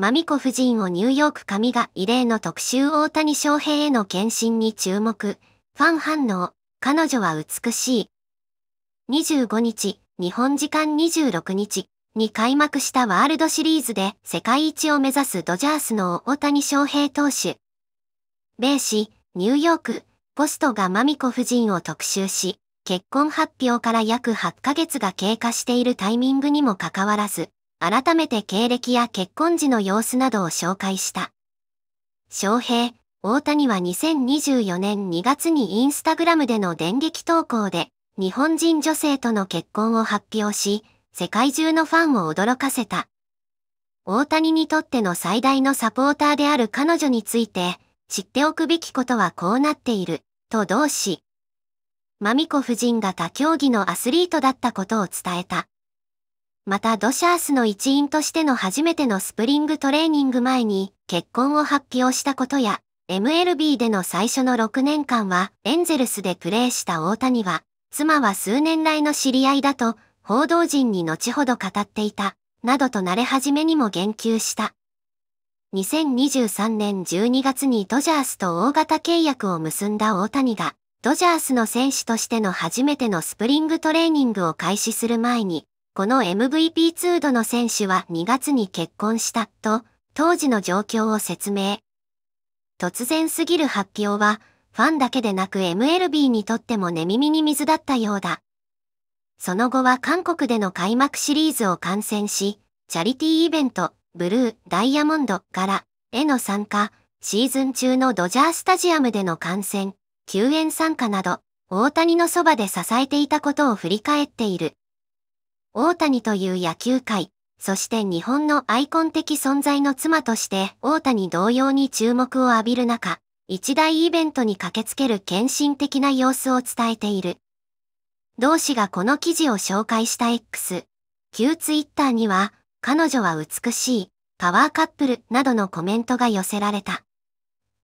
マミコ夫人をニューヨーク紙が異例の特集大谷翔平への献身に注目。ファン反応、彼女は美しい。25日、日本時間26日に開幕したワールドシリーズで世界一を目指すドジャースの大谷翔平投手。米市、ニューヨーク、ポストがマミコ夫人を特集し、結婚発表から約8ヶ月が経過しているタイミングにもかかわらず、改めて経歴や結婚時の様子などを紹介した。翔平、大谷は2024年2月にインスタグラムでの電撃投稿で、日本人女性との結婚を発表し、世界中のファンを驚かせた。大谷にとっての最大のサポーターである彼女について、知っておくべきことはこうなっている、と同志。マミコ夫人が他競技のアスリートだったことを伝えた。またドシャースの一員としての初めてのスプリングトレーニング前に結婚を発表したことや、MLB での最初の6年間はエンゼルスでプレーした大谷は、妻は数年来の知り合いだと報道陣に後ほど語っていた、などと慣れ始めにも言及した。2023年12月にドジャースと大型契約を結んだ大谷が、ドジャースの選手としての初めてのスプリングトレーニングを開始する前に、この MVP 2度の選手は2月に結婚したと、当時の状況を説明。突然すぎる発表は、ファンだけでなく MLB にとっても寝耳に水だったようだ。その後は韓国での開幕シリーズを観戦し、チャリティーイベント、ブルー、ダイヤモンドからへの参加、シーズン中のドジャースタジアムでの観戦、救援参加など、大谷のそばで支えていたことを振り返っている。大谷という野球界、そして日本のアイコン的存在の妻として大谷同様に注目を浴びる中、一大イベントに駆けつける献身的な様子を伝えている。同志がこの記事を紹介した X、旧 Twitter には、彼女は美しい、パワーカップルなどのコメントが寄せられた。